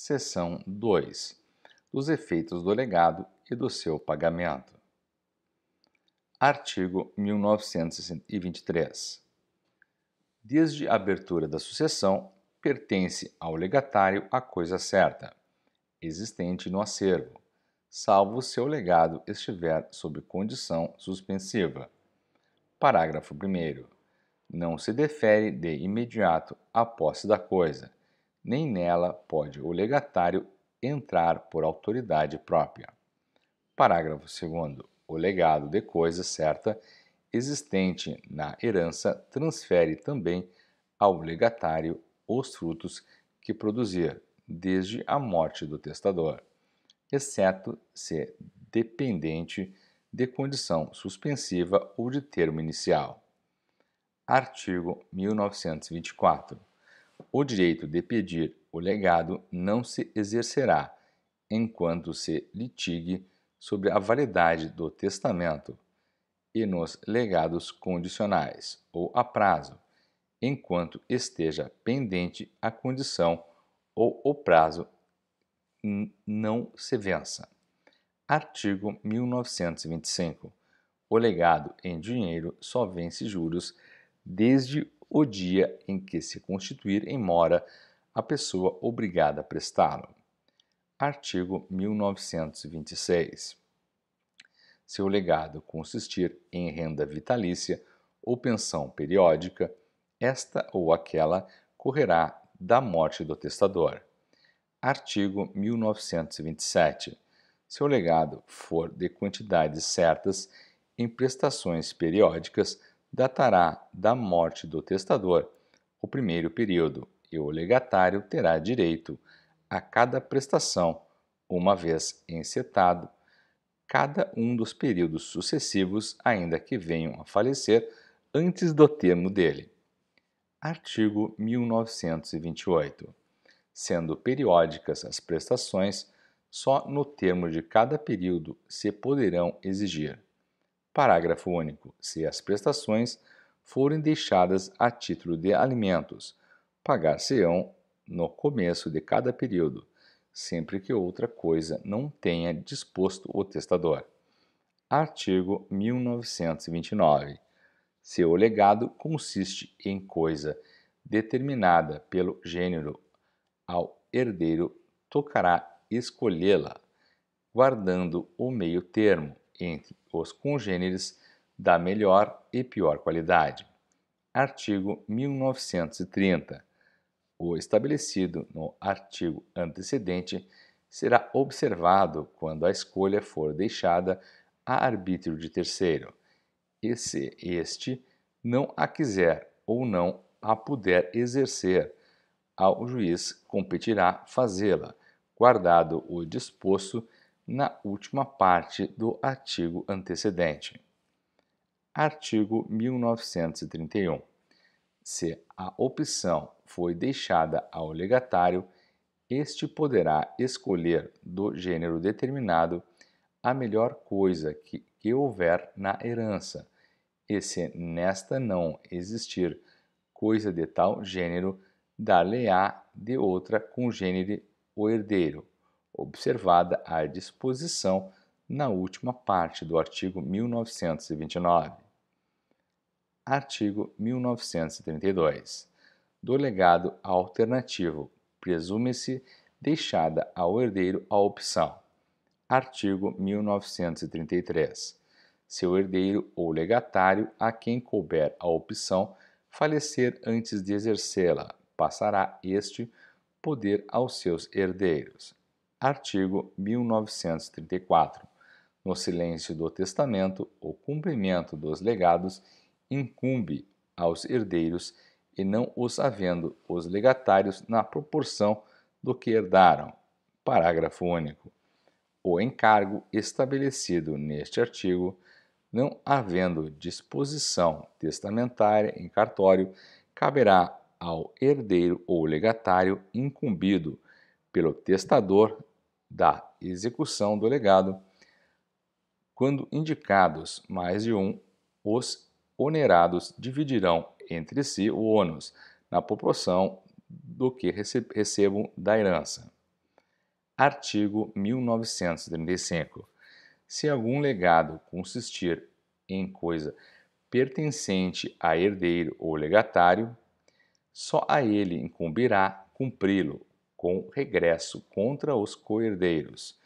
Seção 2 Dos efeitos do legado e do seu pagamento. Artigo 1923. Desde a abertura da sucessão, pertence ao legatário a coisa certa, existente no acervo, salvo seu legado estiver sob condição suspensiva. Parágrafo 1. Não se defere de imediato a posse da coisa, nem nela pode o legatário entrar por autoridade própria. Parágrafo 2. O legado de coisa certa existente na herança transfere também ao legatário os frutos que produzir, desde a morte do testador, exceto se dependente de condição suspensiva ou de termo inicial. Artigo 1924 o direito de pedir o legado não se exercerá enquanto se litigue sobre a validade do testamento e nos legados condicionais ou a prazo, enquanto esteja pendente a condição ou o prazo não se vença. Artigo 1925. O legado em dinheiro só vence juros desde o dia em que se constituir em mora a pessoa obrigada a prestá-lo. Artigo 1926. Seu legado consistir em renda vitalícia ou pensão periódica, esta ou aquela correrá da morte do testador. Artigo 1927. Seu legado for de quantidades certas em prestações periódicas, datará da morte do testador o primeiro período e o legatário terá direito a cada prestação, uma vez encetado, cada um dos períodos sucessivos, ainda que venham a falecer antes do termo dele. Artigo 1928. Sendo periódicas as prestações, só no termo de cada período se poderão exigir Parágrafo único. Se as prestações forem deixadas a título de alimentos, pagar-se-ão no começo de cada período, sempre que outra coisa não tenha disposto o testador. Artigo 1929. Se o legado consiste em coisa determinada pelo gênero ao herdeiro, tocará escolhê-la, guardando o meio termo entre os congêneres da melhor e pior qualidade. Artigo 1930. O estabelecido no artigo antecedente será observado quando a escolha for deixada a arbítrio de terceiro, e se este não a quiser ou não a puder exercer, ao juiz competirá fazê-la, guardado o disposto na última parte do artigo antecedente. Artigo 1931. Se a opção foi deixada ao legatário, este poderá escolher do gênero determinado a melhor coisa que, que houver na herança, e se nesta não existir coisa de tal gênero, dar-lhe-á de outra congênere o herdeiro, observada a disposição na última parte do artigo 1929. Artigo 1932. Do legado alternativo, presume-se deixada ao herdeiro a opção. Artigo 1933. Se o herdeiro ou legatário a quem couber a opção falecer antes de exercê-la, passará este poder aos seus herdeiros. Artigo 1934. No silêncio do testamento, o cumprimento dos legados incumbe aos herdeiros e não os havendo os legatários na proporção do que herdaram. Parágrafo único. O encargo estabelecido neste artigo, não havendo disposição testamentária em cartório, caberá ao herdeiro ou legatário incumbido pelo testador da execução do legado, quando indicados mais de um, os onerados dividirão entre si o ônus, na proporção do que recebam da herança. Artigo 1935. Se algum legado consistir em coisa pertencente a herdeiro ou legatário, só a ele incumbirá cumpri-lo com regresso contra os coerdeiros,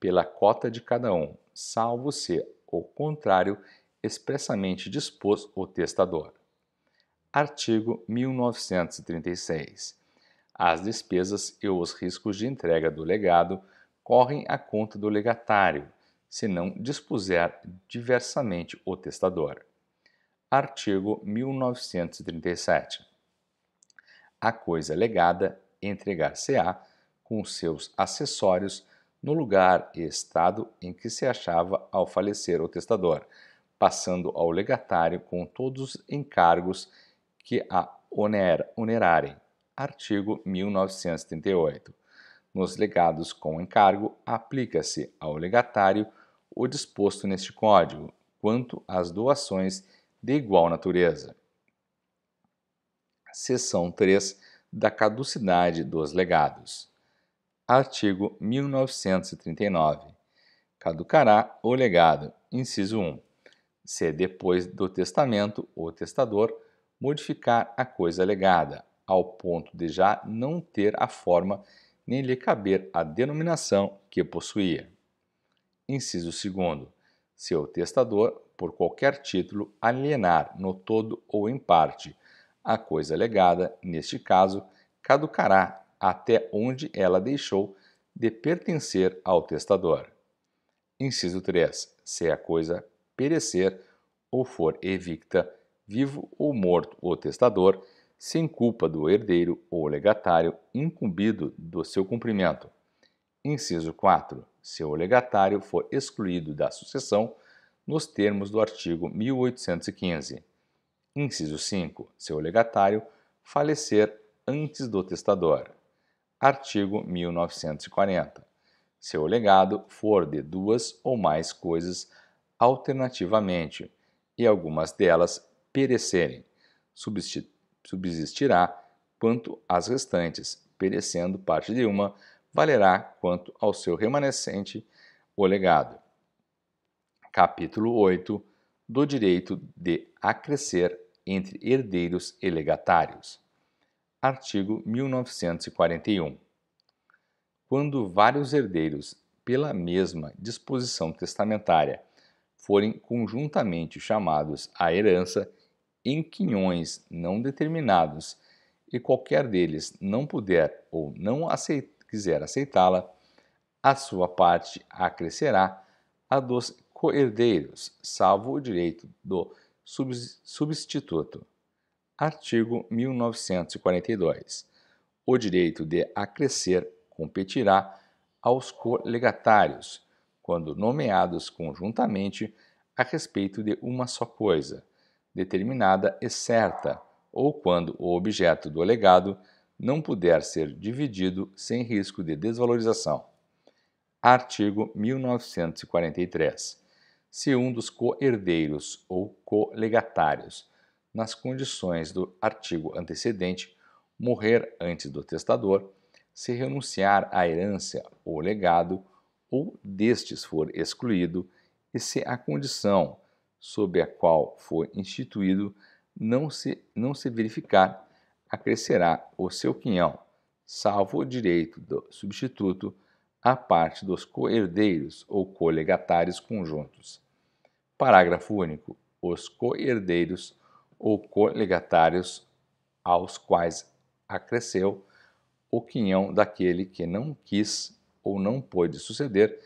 pela cota de cada um, salvo se, ao contrário, expressamente dispôs o testador. Artigo 1936. As despesas e os riscos de entrega do legado correm à conta do legatário, se não dispuser diversamente o testador. Artigo 1937. A coisa legada entregar-se-á com seus acessórios no lugar e estado em que se achava ao falecer o testador, passando ao legatário com todos os encargos que a oner, onerarem. Artigo 1938. Nos legados com encargo, aplica-se ao legatário o disposto neste Código, quanto às doações de igual natureza. Seção 3 da caducidade dos legados. Artigo 1939. Caducará o legado. Inciso 1. Se depois do testamento o testador modificar a coisa legada, ao ponto de já não ter a forma nem lhe caber a denominação que possuía. Inciso 2. Se o testador, por qualquer título, alienar no todo ou em parte a coisa legada, neste caso, caducará até onde ela deixou de pertencer ao testador. Inciso 3. Se a coisa perecer ou for evicta, vivo ou morto o testador, sem culpa do herdeiro ou legatário incumbido do seu cumprimento. Inciso 4. Se o legatário for excluído da sucessão, nos termos do artigo 1815. Inciso 5. Seu legatário falecer antes do testador. Artigo 1940. Seu legado for de duas ou mais coisas alternativamente e algumas delas perecerem, subsistirá quanto às restantes, perecendo parte de uma, valerá quanto ao seu remanescente o legado. Capítulo 8 do direito de acrescer entre herdeiros e legatários. Artigo 1941. Quando vários herdeiros, pela mesma disposição testamentária, forem conjuntamente chamados à herança em quinhões não determinados e qualquer deles não puder ou não aceit quiser aceitá-la, a sua parte acrescerá a dos coherdeiros, salvo o direito do substituto. Artigo 1942. O direito de acrescer competirá aos colegatários, quando nomeados conjuntamente a respeito de uma só coisa, determinada e certa, ou quando o objeto do legado não puder ser dividido sem risco de desvalorização. Artigo 1943 se um dos co-herdeiros ou co-legatários, nas condições do artigo antecedente, morrer antes do testador, se renunciar à herança ou legado ou destes for excluído, e se a condição sob a qual foi instituído não se, não se verificar, acrescerá o seu quinhão, salvo o direito do substituto à parte dos co-herdeiros ou co-legatários conjuntos. Parágrafo único. Os coherdeiros ou legatários aos quais acresceu o quinhão daquele que não quis ou não pôde suceder,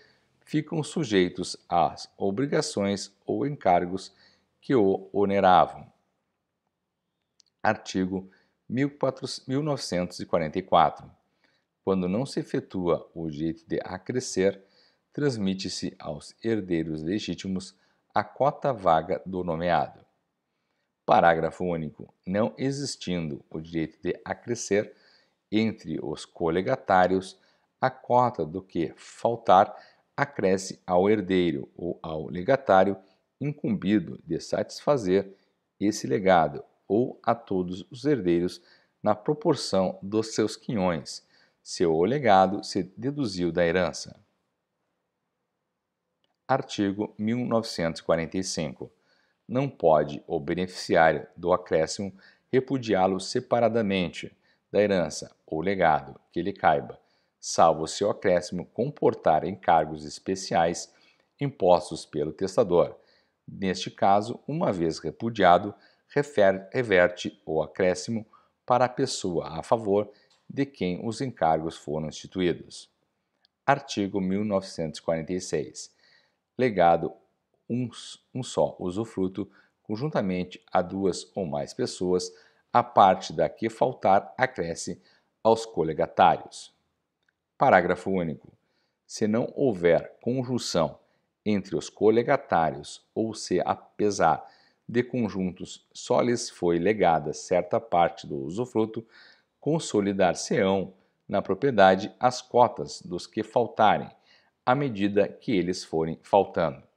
ficam sujeitos às obrigações ou encargos que o oneravam. Artigo 1944. Quando não se efetua o direito de acrescer, transmite-se aos herdeiros legítimos a cota vaga do nomeado. Parágrafo único. Não existindo o direito de acrescer entre os colegatários, a cota do que faltar acresce ao herdeiro ou ao legatário incumbido de satisfazer esse legado ou a todos os herdeiros na proporção dos seus quinhões, se o legado se deduziu da herança. Artigo 1945. Não pode o beneficiário do acréscimo repudiá-lo separadamente da herança ou legado que lhe caiba, salvo se o acréscimo comportar encargos especiais impostos pelo testador. Neste caso, uma vez repudiado, refer, reverte o acréscimo para a pessoa a favor de quem os encargos foram instituídos. Artigo 1946 legado um, um só usufruto, conjuntamente a duas ou mais pessoas, a parte da que faltar acresce aos colegatários. Parágrafo único. Se não houver conjunção entre os colegatários ou se, apesar de conjuntos, só lhes foi legada certa parte do usufruto, consolidar-se-ão na propriedade as cotas dos que faltarem, à medida que eles forem faltando.